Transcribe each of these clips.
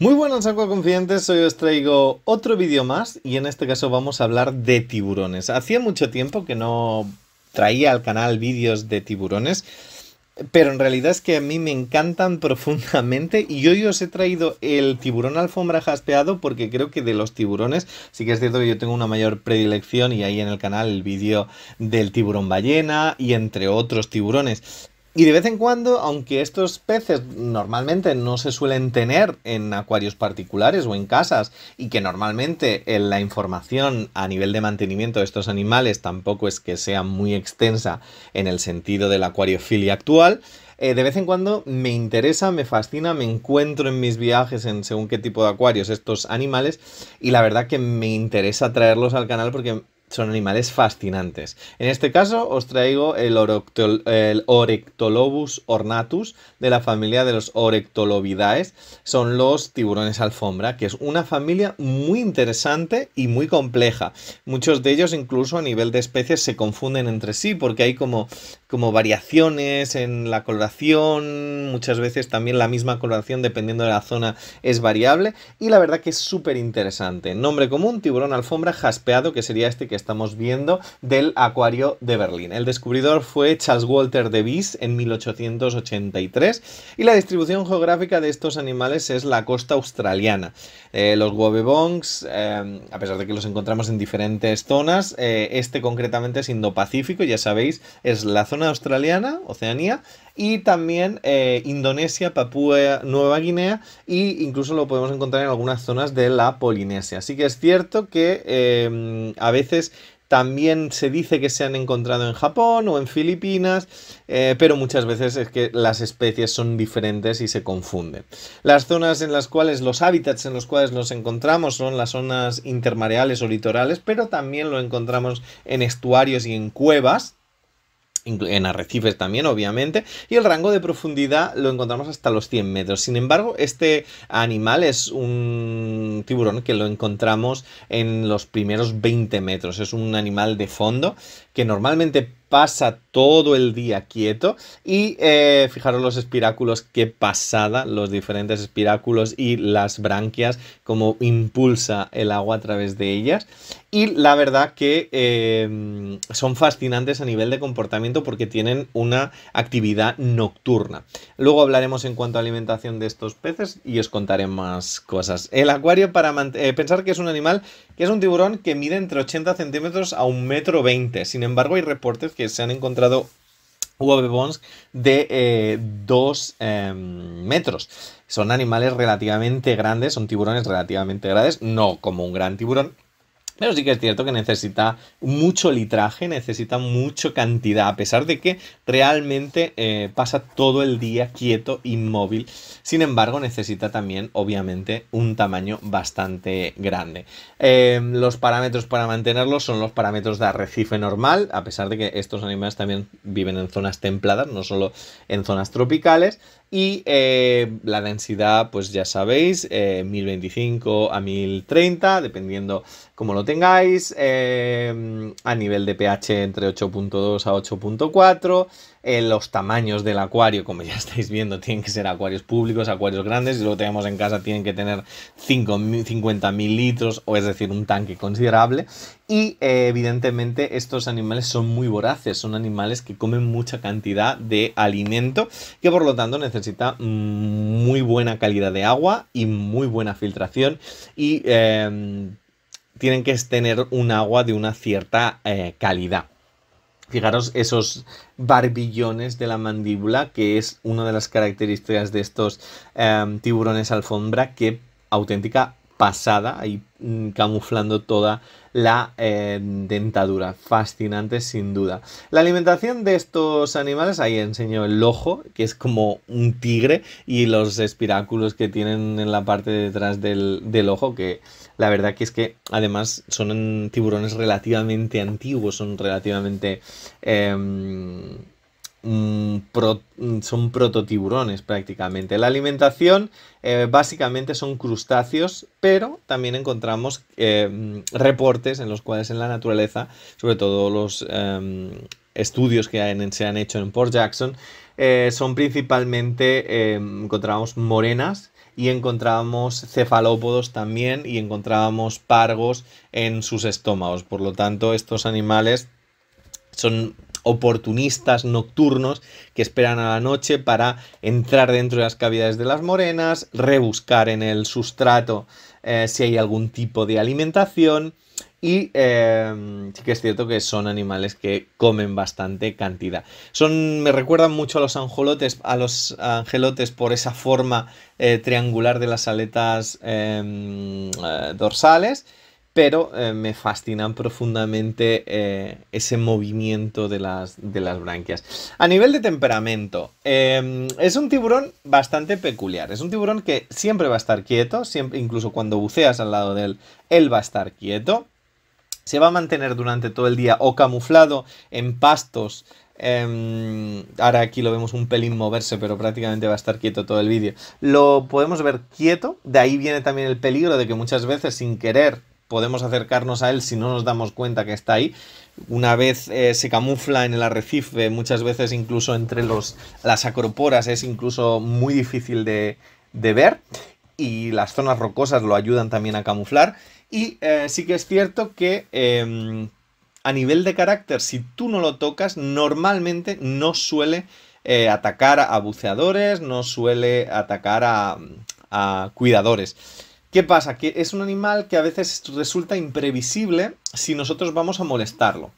Muy buenas Confidentes, hoy os traigo otro vídeo más y en este caso vamos a hablar de tiburones. Hacía mucho tiempo que no traía al canal vídeos de tiburones, pero en realidad es que a mí me encantan profundamente y hoy os he traído el tiburón alfombra jaspeado porque creo que de los tiburones sí que es cierto que yo tengo una mayor predilección y ahí en el canal el vídeo del tiburón ballena y entre otros tiburones y de vez en cuando, aunque estos peces normalmente no se suelen tener en acuarios particulares o en casas, y que normalmente eh, la información a nivel de mantenimiento de estos animales tampoco es que sea muy extensa en el sentido del acuariofilia actual, eh, de vez en cuando me interesa, me fascina, me encuentro en mis viajes en según qué tipo de acuarios estos animales y la verdad que me interesa traerlos al canal porque son animales fascinantes. En este caso os traigo el, Orectolobus ornatus de la familia de los Orectolobidae. Son los tiburones alfombra, que es una familia muy interesante y muy compleja. Muchos de ellos incluso a nivel de especies se confunden entre sí porque hay como, como variaciones en la coloración, muchas veces también la misma coloración dependiendo de la zona es variable y la verdad que es súper interesante. Nombre común, tiburón alfombra jaspeado, que sería este que estamos viendo del acuario de Berlín. El descubridor fue Charles Walter de Davis en 1883 y la distribución geográfica de estos animales es la costa australiana. Eh, los huevebongs, eh, a pesar de que los encontramos en diferentes zonas, eh, este concretamente es Indo-Pacífico, ya sabéis, es la zona australiana, Oceanía, y también Indonesia, Papúa Nueva Guinea e incluso lo podemos encontrar en algunas zonas de la Polinesia. Así que es cierto que a veces también se dice que se han encontrado en Japón o en Filipinas, eh, pero muchas veces es que las especies son diferentes y se confunden. Las zonas en las cuales los hábitats en los cuales nos encontramos son las zonas intermareales o litorales, pero también lo encontramos en estuarios y en cuevas, en arrecifes también, obviamente, y el rango de profundidad lo encontramos hasta los 100 metros. Sin embargo, este animal es un tiburón que lo encontramos en los primeros 20 metros. Es un animal de fondo que normalmente pasa todo el día quieto y eh, fijaros los espiráculos, qué pasada, los diferentes espiráculos y las branquias, como impulsa el agua a través de ellas. Y la verdad que em, son fascinantes a nivel de comportamiento porque tienen una actividad nocturna. Luego hablaremos en cuanto a alimentación de estos peces y os contaré más cosas. El acuario, para eh, pensar que es un animal, que es un tiburón que mide entre 80 centímetros a un metro Sin embargo, hay reportes que se han encontrado UAV de eh, dos 2 em, metros. Son animales relativamente grandes, son tiburones relativamente grandes, no como un gran tiburón, pero sí que es cierto que necesita mucho litraje, necesita mucha cantidad, a pesar de que realmente eh, pasa todo el día quieto, inmóvil. Sin embargo, necesita también, obviamente, un tamaño bastante grande. Em, los parámetros para mantenerlo son los parámetros de arrecife normal, a pesar de que estos animales también viven en zonas templadas, no solo en zonas tropicales. Y eh, la densidad, pues ya sabéis, 1025 eh, a 1030, dependiendo cómo lo tengáis eh, a nivel de pH entre 8.2 a 8.4. Eh, los tamaños del acuario, como ya estáis viendo, tienen que ser acuarios públicos, acuarios grandes. Si lo tenemos en casa, tienen que tener 50.000 litros, o es decir, un tanque considerable. Y eh, evidentemente estos animales son muy voraces, son animales que comen mucha cantidad de alimento, que por lo tanto necesita mm, muy buena calidad de agua y muy buena filtración. Y em, tienen que tener un agua de una cierta eh, calidad. Fijaros esos barbillones de la mandíbula, que es una de las características de estos em, tiburones alfombra, que auténtica pasada, ahí mm, camuflando toda la eh, dentadura. Fascinante sin duda. La alimentación de estos animales, ahí enseño el ojo, que es como un tigre, y los espiráculos que tienen en la parte detrás del ojo, que la verdad que es que además son tiburones relativamente antiguos, son relativamente... Em, mm, mm, son prototiburones prácticamente. La alimentación eh, básicamente son crustáceos, pero también encontramos em, reportes en los cuales en la naturaleza, sobre todo los em, estudios que se han hecho en Port Jackson, eh, son principalmente, em, encontramos morenas y encontrábamos cefalópodos también y encontrábamos pargos en sus estómagos. Por lo tanto, estos animales son oportunistas nocturnos que esperan a la noche para entrar dentro de las cavidades de las morenas, rebuscar en el sustrato eh, si hay algún tipo de alimentación, y em, sí que es cierto que son animales que comen bastante cantidad. Son, me recuerdan mucho a los angelotes, a los angelotes por esa forma eh, triangular de las aletas em, eh, dorsales, pero eh, me fascinan profundamente ese movimiento de las, de las branquias. A nivel de temperamento, em, es un tiburón bastante peculiar. Es un tiburón que siempre va a estar quieto, incluso cuando buceas al lado de él, él va a estar quieto se va a mantener durante todo el día o camuflado en pastos. Em, ahora aquí lo vemos un pelín moverse, pero prácticamente va a estar quieto todo el vídeo. Lo podemos ver quieto, de ahí viene también el peligro de que muchas veces sin querer podemos acercarnos a él si no nos damos cuenta que está ahí. Una vez eh, se camufla en el arrecife, muchas veces incluso entre los, las acroporas es incluso muy difícil de ver y las zonas rocosas lo ayudan también a camuflar. Y eh, sí que es cierto que em, a nivel de carácter, si tú no lo tocas, normalmente no suele eh, atacar a buceadores, no suele atacar a, a cuidadores. ¿Qué pasa? Que es un animal que a veces resulta imprevisible si nosotros vamos a molestarlo.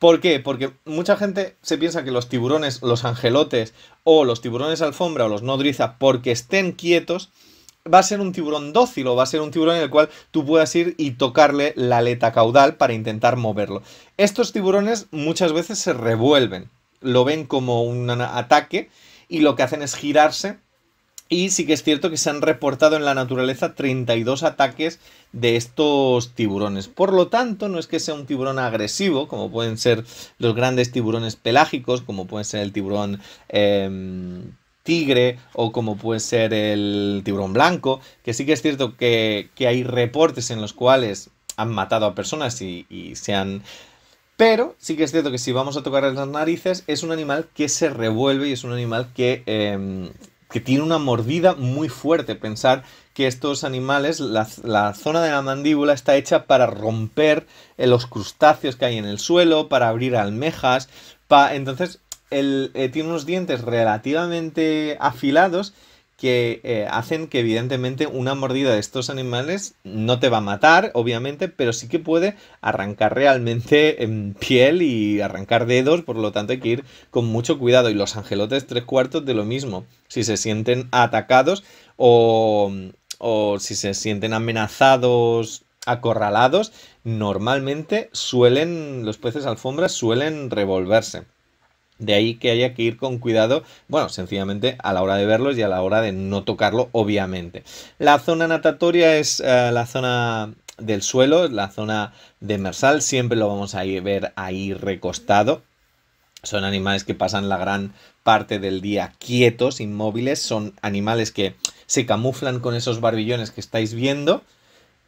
¿Por qué? Porque mucha gente se piensa que los tiburones, los angelotes o los tiburones alfombra o los nodriza, porque estén quietos, va a ser un tiburón dócil o va a ser un tiburón en el cual tú puedas ir y tocarle la aleta caudal para intentar moverlo. Estos tiburones muchas veces se revuelven, lo ven como un ataque y lo que hacen es girarse y sí que es cierto que se han reportado en la naturaleza 32 ataques de estos tiburones. Por lo tanto, no es que sea un tiburón agresivo, como pueden ser los grandes tiburones pelágicos, como pueden ser el tiburón em, tigre o como puede ser el tiburón blanco, que sí que es cierto que, que hay reportes en los cuales han matado a personas y, y se han... Pero sí que es cierto que si vamos a tocar las narices, es un animal que se revuelve y es un animal que, em, que tiene una mordida muy fuerte. Pensar que estos animales, la, la, zona de la mandíbula está hecha para romper eh, los crustáceos que hay en el suelo, para abrir almejas. Entonces, eh, tiene unos dientes relativamente afilados que eh, hacen que evidentemente una mordida de estos animales no te va a matar, obviamente, pero sí que puede arrancar realmente en piel y arrancar dedos, por lo tanto hay que ir con mucho cuidado. Y los angelotes tres cuartos de lo mismo, si se sienten atacados o, o si se sienten amenazados, acorralados, normalmente suelen, los peces alfombras suelen revolverse. De ahí que haya que ir con cuidado, bueno, sencillamente a la hora de verlos y a la hora de no tocarlo, obviamente. La zona natatoria es eh, la zona del suelo, la zona demersal, siempre lo vamos a ver ahí recostado. Son animales que pasan la gran parte del día quietos, inmóviles, son animales que se camuflan con esos barbillones que estáis viendo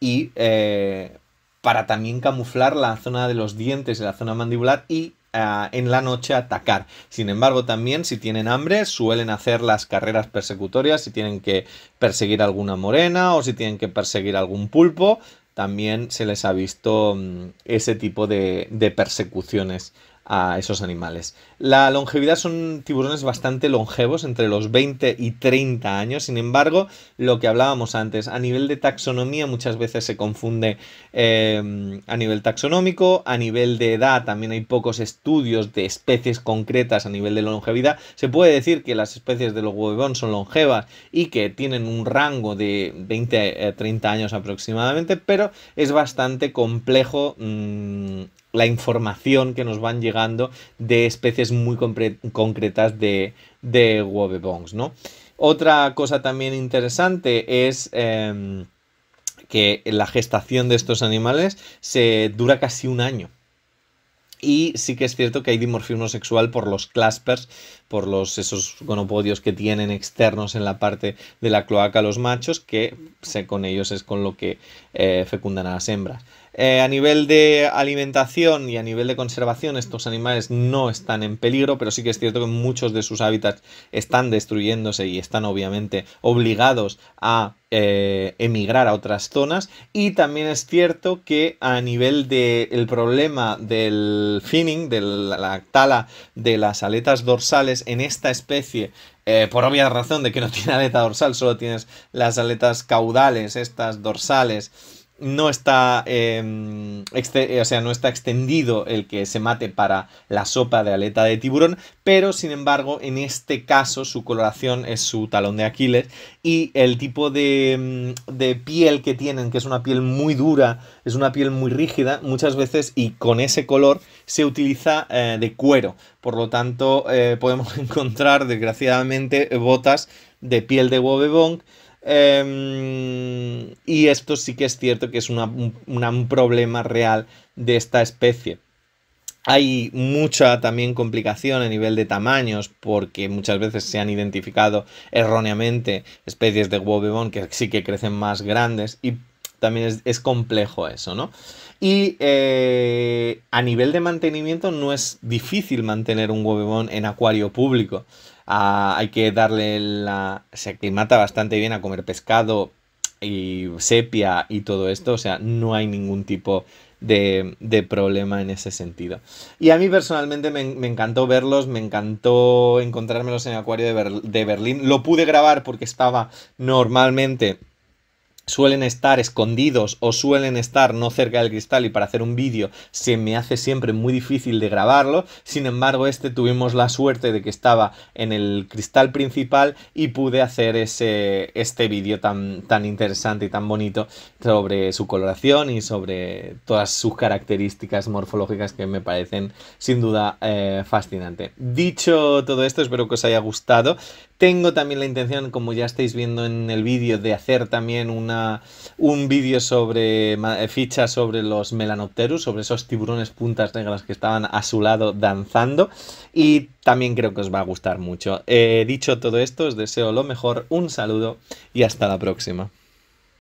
y eh, para también camuflar la zona de los dientes y la zona mandibular y en la noche atacar. Sin embargo, también si tienen hambre, suelen hacer las carreras persecutorias, si tienen que perseguir alguna morena o si tienen que perseguir algún pulpo, también se les ha visto mm, ese tipo de persecuciones a esos animales. La longevidad son tiburones bastante longevos, entre los 20 y 30 años. Sin embargo, lo que hablábamos antes, a nivel de taxonomía muchas veces se confunde em, a nivel taxonómico, a nivel de edad también hay pocos estudios de especies concretas a nivel de longevidad. Se puede decir que las especies de los huevón son longevas y que tienen un rango de 20 a 30 años aproximadamente, pero es bastante complejo mm, la información que nos van llegando de especies muy concretas de, de ¿no? Otra cosa también interesante es... Em, que la gestación de estos animales se dura casi un año. Y sí que es cierto que hay dimorfismo sexual por los claspers, por los, esos gonopodios que tienen externos en la parte de la cloaca los machos, que con ellos es con lo que eh, fecundan a las hembras. Eh, a nivel de alimentación y a nivel de conservación, estos animales no están en peligro, pero sí que es cierto que muchos de sus hábitats están destruyéndose y están obviamente obligados a eh, emigrar a otras zonas. Y también es cierto que a nivel del problema del finning, de la tala de las aletas dorsales, en esta especie eh, por obvia razón de que no tiene aleta dorsal, solo tienes las aletas caudales, estas dorsales no está, em, o sea, no está extendido el que se mate para la sopa de aleta de tiburón, pero sin embargo en este caso su coloración es su talón de Aquiles y el tipo de, em, piel que tienen, que es una piel muy dura, es una piel muy rígida muchas veces y con ese color se utiliza eh, de cuero, por lo tanto eh, podemos encontrar desgraciadamente botas de piel de wobebong, Em, y esto sí que es cierto que es un, problema real de esta especie. Hay mucha también complicación a nivel de tamaños porque muchas veces se han identificado erróneamente especies de huevón que sí que crecen más grandes y también es, complejo eso, ¿no? Y eh, a nivel de mantenimiento no es difícil mantener un huevón en acuario público. Ah, hay que darle la... se aclimata bastante bien a comer pescado y sepia y todo esto, o sea, no hay ningún tipo de, problema en ese sentido. Y a mí personalmente me, encantó verlos, me encantó encontrármelos en el acuario de, Berlín. Lo pude grabar porque estaba normalmente suelen estar escondidos o suelen estar no cerca del cristal y para hacer un vídeo se me hace siempre muy difícil de grabarlo. Sin embargo, este tuvimos la suerte de que estaba en el cristal principal y pude hacer ese, este vídeo tan, tan interesante y tan bonito sobre su coloración y sobre todas sus características morfológicas que me parecen sin duda eh, fascinante. Dicho todo esto, espero que os haya gustado. Tengo también la intención, como ya estáis viendo en el vídeo, de hacer también una, un vídeo sobre eh, ficha sobre los Melanopterus, sobre esos tiburones puntas negras que estaban a su lado danzando. Y también creo que os va a gustar mucho. Eh, dicho todo esto, os deseo lo mejor, un saludo y hasta la próxima.